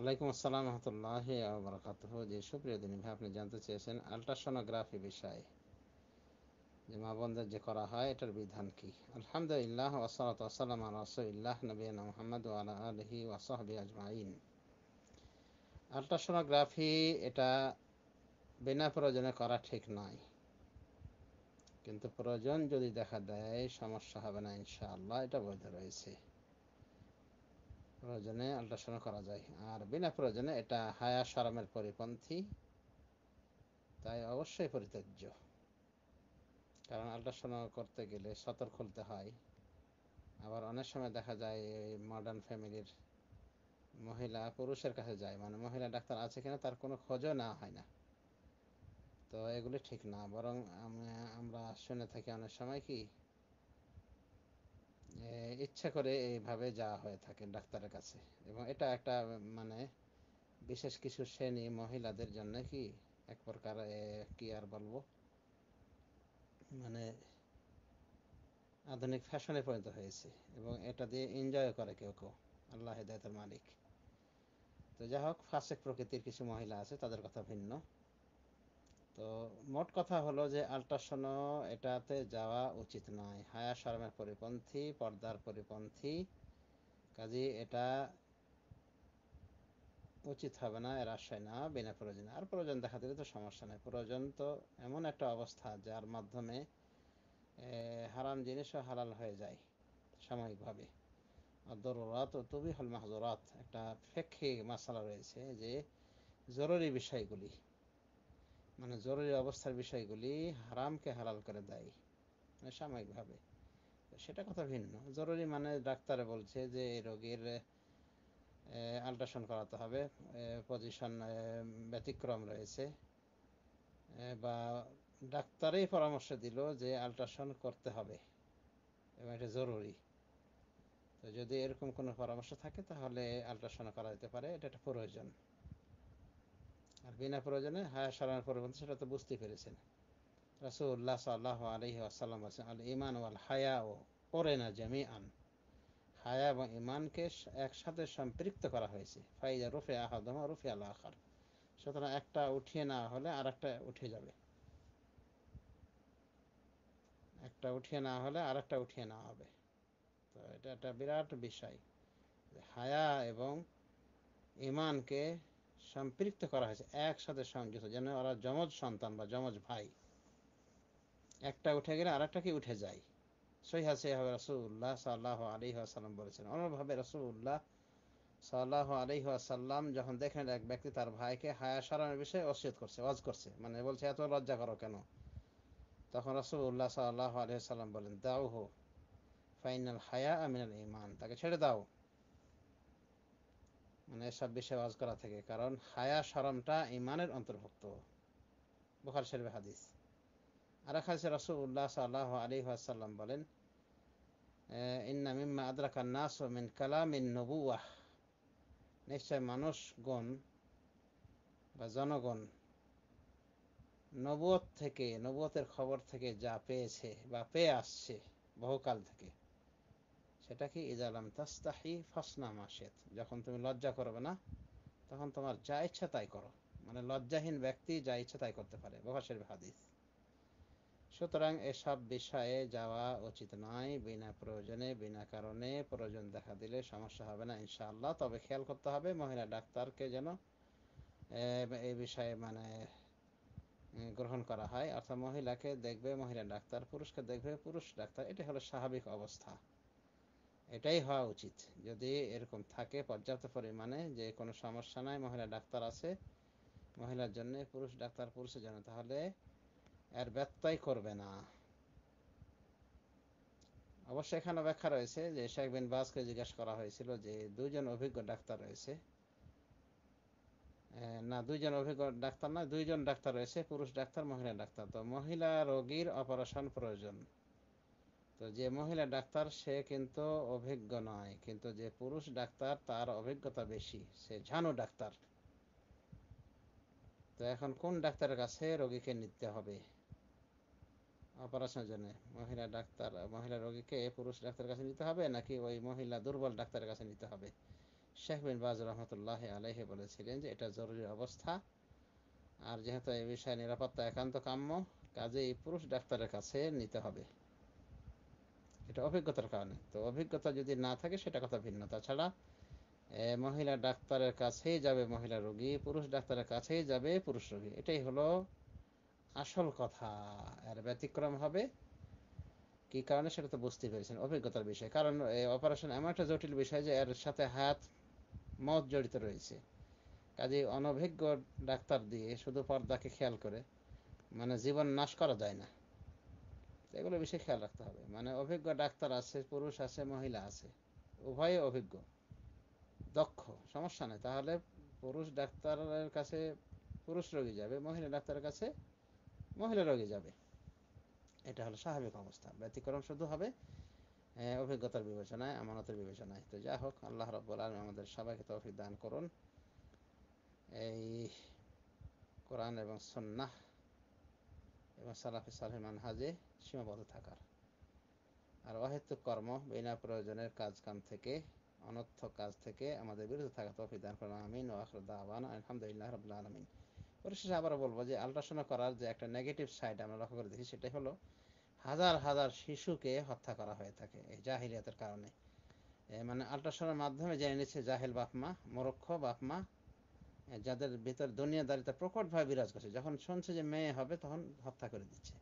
আলাইকুম আসসালাম রহমতুল্লাহ যে সুপ্রিয় ভাই আপনি জানতে চেয়েছেন বিষয়ে যে মা বন্ধের যে করা হয় এটার বিধান কি আলহামদুলিল্লাহ ওসালাম মোহাম্মদ আলা আলহি আজমাইন এটা বিনা প্রয়োজনে করা ঠিক নয় কিন্তু প্রয়োজন যদি দেখা দেয় সমস্যা হবে না ইনশাআল্লাহ এটা বৈধ রয়েছে প্রয়োজনে আল্ট্রাসাউন্ড করা যায় আর বিনা প্রয়োজনে এটা হায়া সারামের পরিপন্থী তাই অবশ্যই পরিত্যাজ্য কারণ আল্ট্রাসাউন্ড করতে গেলে সতর খুলতে হয় আবার অনেক সময় দেখা যায় মডার্ন ফ্যামিলির মহিলা পুরুষের কাছে যায় মানে মহিলা ডাক্তার আছে কিনা তার কোনো খোঁজও না হয় না তো এগুলি ঠিক না বরং আমরা শুনে থাকি অনেক সময় কি ইচ্ছা করে এইভাবে যাওয়া হয়ে থাকে ডাক্তারের কাছে এবং এটা একটা মানে বিশেষ কিছু শ্রেণী মহিলাদের জন্য কি এক প্রকার কি আর বলবো মানে আধুনিক ফ্যাশনে পরিণত হয়েছে এবং এটা দিয়ে এনজয় করে কেউ কেউ আল্লাহ হেদায়তের মালিক তো যাই হোক ফাসেক প্রকৃতির কিছু মহিলা আছে তাদের কথা ভিন্ন তো মোট কথা হলো যে আল্ট্রাসনো এটাতে যাওয়া উচিত নয় হায়া শর্মের পরিপন্থী পর্দার পরিপন্থী কাজে এটা উচিত হবে না এর আশ্রয় না বিনা প্রয়োজনে আর প্রয়োজন দেখা দিলে তো সমস্যা নেই প্রয়োজন তো এমন একটা অবস্থা যার মাধ্যমে হারাম জিনিসও হালাল হয়ে যায় সাময়িকভাবে দররাত ও তবি হল মাহজরাত একটা ফেক্ষে মশালা রয়েছে যে জরুরি বিষয়গুলি মানে জরুরি অবস্থার বিষয়গুলি হারামকে হালাল করে দেয় মানে সাময়িকভাবে সেটা কথা ভিন্ন জরুরি মানে ডাক্তারে বলছে যে এই রোগীর আল্ট্রাসাউন্ড করাতে হবে পজিশন ব্যতিক্রম রয়েছে বা ডাক্তারেই পরামর্শ দিল যে আল্ট্রাসাউন্ড করতে হবে এবং এটা জরুরি তো যদি এরকম কোনো পরামর্শ থাকে তাহলে আল্ট্রাসাউন্ড করা যেতে পারে এটা একটা প্রয়োজন আর বিনা প্রয়োজনে হায়া সরানোর বলছে সেটা তো বুঝতেই পেরেছেন রাসুল্লাহ সাল্লাহ আলহি আসাল্লাম আছেন আল ইমান ওয়াল হায়া ও পরে না জামি আন হায়া এবং ইমানকে একসাথে সম্পৃক্ত করা হয়েছে ফাইজা রুফে আহাদমা রুফে আল্লাহ আখার সুতরাং একটা উঠিয়ে না হলে আর একটা উঠে যাবে একটা উঠিয়ে না হলে আর একটা উঠিয়ে না হবে তো এটা একটা বিরাট বিষয় হায়া এবং ইমানকে সম্পৃক্ত করা হয়েছে একসাথে সংযুক্ত যেন ওরা যমজ সন্তান বা যমজ ভাই একটা উঠে গেলে আর কি উঠে যায় সই হাসে হবে রসুল্লাহ সাল্লাহ আলি আসাল্লাম বলেছেন অনুরভাবে রসুল্লাহ সাল্লাহ আলি আসাল্লাম যখন দেখেন এক ব্যক্তি তার ভাইকে হায়া সারানোর বিষয়ে অসিয়ত করছে ওয়াজ করছে মানে বলছে এত লজ্জা করো কেন তখন রসুল্লাহ সাল্লাহ আলি সাল্লাম বলেন দাও হো ফাইনাল হায়া আমিনাল ইমান তাকে ছেড়ে দাও মানে এসব বিষয়ে ওয়াজ করা থেকে কারণ হায়া সরমটা ইমানের অন্তর্ভুক্ত বুখার শরীফ হাদিস আর এক হাদিস রসুল্লাহ সাল্লাহ আলী আসাল্লাম বলেন ইন্না মিম্মা আদ্রাকা নাস মিন ইন নবুয়াহ নিশ্চয় মানুষগণ বা জনগণ নবুয়ত থেকে নবুয়তের খবর থেকে যা পেয়েছে বা পেয়ে আসছে বহুকাল থেকে সেটা কি ইজালাম তাস্তাহি ফাসনা মাসেদ যখন তুমি লজ্জা করবে না তখন তোমার যা ইচ্ছা তাই করো মানে লজ্জাহীন ব্যক্তি যা ইচ্ছা তাই করতে পারে বহাসের হাদিস সুতরাং এসব বিষয়ে যাওয়া উচিত নয় বিনা প্রয়োজনে বিনা কারণে প্রয়োজন দেখা দিলে সমস্যা হবে না ইনশাআল্লাহ তবে খেয়াল করতে হবে মহিলা ডাক্তারকে যেন এই বিষয়ে মানে গ্রহণ করা হয় অর্থাৎ মহিলাকে দেখবে মহিলা ডাক্তার পুরুষকে দেখবে পুরুষ ডাক্তার এটি হলো স্বাভাবিক অবস্থা এটাই হওয়া উচিত যদি এরকম থাকে পর্যাপ্ত পরিমাণে যে কোনো সমস্যা নাই মহিলা ডাক্তার আছে মহিলার জন্য পুরুষ ডাক্তার পুরুষের জন্য তাহলে এর ব্যত্যয় করবে না অবশ্যই এখানে ব্যাখ্যা রয়েছে যে শেখ বিন বাসকে জিজ্ঞাসা করা হয়েছিল যে দুজন অভিজ্ঞ ডাক্তার রয়েছে না দুইজন অভিজ্ঞ ডাক্তার না দুইজন ডাক্তার রয়েছে পুরুষ ডাক্তার মহিলা ডাক্তার তো মহিলা রোগীর অপারেশন প্রয়োজন তো যে মহিলা ডাক্তার সে কিন্তু অভিজ্ঞ নয় কিন্তু যে পুরুষ ডাক্তার তার অভিজ্ঞতা বেশি সে ঝানো ডাক্তার তো এখন কোন ডাক্তারের কাছে রোগীকে নিতে হবে অপারেশনের জন্য মহিলা ডাক্তার মহিলা রোগীকে পুরুষ ডাক্তারের কাছে নিতে হবে নাকি ওই মহিলা দুর্বল ডাক্তারের কাছে নিতে হবে শেখ বিন বাজ রহমতুল্লাহ আলহে বলেছিলেন যে এটা জরুরি অবস্থা আর যেহেতু এ বিষয়ে নিরাপত্তা একান্ত কাম্য কাজে এই পুরুষ ডাক্তারের কাছে নিতে হবে এটা অভিজ্ঞতার কারণে তো অভিজ্ঞতা যদি না থাকে সেটা কথা ভিন্ন তাছাড়া মহিলা ডাক্তারের কাছেই যাবে মহিলা রোগী পুরুষ ডাক্তারের কাছেই যাবে পুরুষ রোগী এটাই হলো আসল কথা এর ব্যতিক্রম হবে কি কারণে সেটা তো বুঝতে পেরেছেন অভিজ্ঞতার বিষয় কারণ অপারেশন এমন একটা জটিল বিষয় যে এর সাথে হাত মত জড়িত রয়েছে কাজে অনভিজ্ঞ ডাক্তার দিয়ে শুধু পর্দাকে খেয়াল করে মানে জীবন নাশ করা যায় না এগুলো বেশি খেয়াল রাখতে হবে মানে অভিজ্ঞ ডাক্তার আছে পুরুষ আছে মহিলা আছে উভয়ে অভিজ্ঞ দক্ষ সমস্যা নেই তাহলে পুরুষ ডাক্তারের কাছে পুরুষ রোগী যাবে মহিলা ডাক্তারের কাছে মহিলা রোগী যাবে এটা হলো স্বাভাবিক অবস্থা ব্যতিক্রম শুধু হবে অভিজ্ঞতার বিবেচনায় আমানতের বিবেচনায় তো যা হোক আল্লাহ রব্বুল আলম আমাদের সবাইকে তৌফিক দান করুন এই কোরআন এবং সন্না এবং সালাফে মানহাজে সীমাবদ্ধ থাকার আর কর্ম বিনা প্রয়োজনের কাজ কাম থেকে অনর্থ কাজ থেকে আমাদের বিরুদ্ধে থাকা আমিন ও আখর দাওয়ান আলহামদুলিল্লাহ রবুল্লা আলমিন পরিশেষে বলবো যে করার যে একটা নেগেটিভ সাইড আমরা লক্ষ্য করে দেখি সেটাই হলো হাজার হাজার শিশুকে হত্যা করা হয়ে থাকে এই জাহিলিয়াতের কারণে মানে আল্ট্রাসোনার মাধ্যমে জেনে নিচ্ছে জাহেল বাপমা মোরক্ষ বাপমা হ্যাঁ, যাদের ভেতর দুনিয়াদারিতা ভাবে বিরাজ করছে যখন শুনছে যে মেয়ে হবে তখন হত্যা করে দিচ্ছে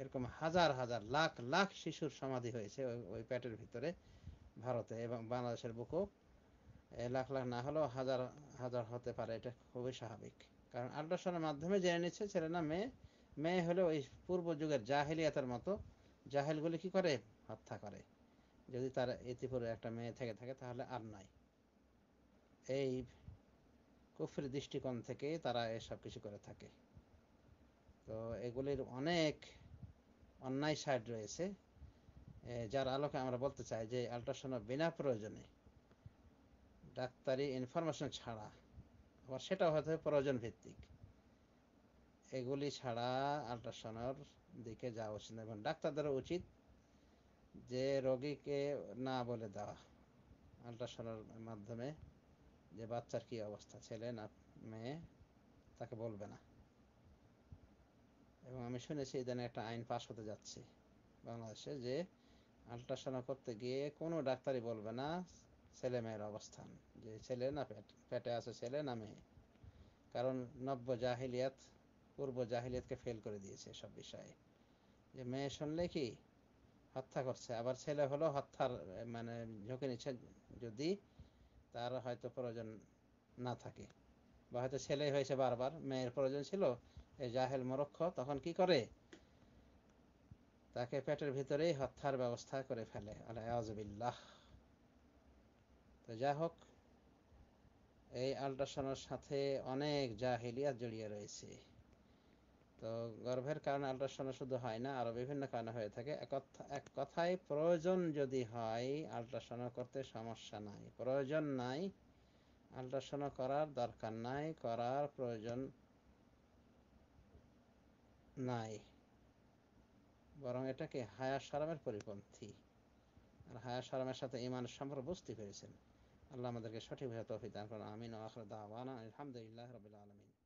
এরকম হাজার হাজার লাখ লাখ শিশুর সমাধি হয়েছে ওই প্যাটের ভিতরে ভারতে এবং বাংলাদেশের বুকেও লাখ লাখ না হলেও হাজার হাজার হতে পারে এটা খুবই স্বাভাবিক কারণ আল্ট্রাসাউন্ডের মাধ্যমে জেনে নিচ্ছে ছেলে না মেয়ে মেয়ে হলে ওই পূর্ব যুগের জাহেলিয়াতের মতো জাহেলগুলি কি করে হত্যা করে যদি তার ইতিপূর্বে একটা মেয়ে থেকে থাকে তাহলে আর নাই এই কুফের দৃষ্টিকোণ থেকে তারা এসব কিছু করে থাকে তো এগুলির অনেক অন্যায় সাইড রয়েছে যার আলোকে আমরা বলতে চাই যে আল্ট্রাসাউন্ড বিনা প্রয়োজনে ডাক্তারি ইনফরমেশন ছাড়া আবার সেটা হয়তো প্রয়োজন ভিত্তিক এগুলি ছাড়া আল্ট্রাসাউন্ডের দিকে যাওয়া উচিত এবং ডাক্তারদের উচিত যে রোগীকে না বলে দেওয়া আল্ট্রাসাউন্ডের মাধ্যমে যে বাচ্চার কি অবস্থা ছেলে না মেয়ে তাকে বলবে না এবং আমি শুনেছি ইদানে একটা আইন পাশ হতে যাচ্ছে বাংলাদেশে যে আল্ট্রাসাউন্ড করতে গিয়ে কোনো ডাক্তারই বলবে না ছেলে মেয়ের অবস্থান যে ছেলে না পেটে আছে ছেলে না মেয়ে কারণ নব্য জাহিলিয়াত পূর্ব জাহিলিয়াতকে ফেল করে দিয়েছে সব বিষয়ে যে মেয়ে শুনলে কি হত্যা করছে আবার ছেলে হলো হত্যার মানে ঝুঁকি নিচ্ছে যদি তার হয়তো প্রয়োজন না থাকে বা হয়তো ছেলে হয়েছে বারবার মেয়ের প্রয়োজন ছিল এই জাহেল মরক্ষ তখন কি করে তাকে পেটের ভিতরেই হত্যার ব্যবস্থা করে ফেলে আল্লাহ তো যা হোক এই আল্ট্রাসনের সাথে অনেক জাহিলিয়া জড়িয়ে রয়েছে তো গর্ভের কারণে আল্ট্রাসাউন্ড শুধু হয় না আরো বিভিন্ন কারণে হয়ে থাকে এক কথায় প্রয়োজন যদি হয় আল্ট্রাসাউন্ড করতে সমস্যা নাই প্রয়োজন নাই আল্ট্রাসাউন্ড করার দরকার নাই করার প্রয়োজন নাই বরং এটাকে হায়া সারামের পরিপন্থী আর হায়া সারামের সাথে ইমান সম্পর্ক বুঝতে পেরেছেন আল্লাহ আমাদেরকে সঠিকভাবে তফিদান করেন আমিন আলহামদুলিল্লাহ রবিল আলমিন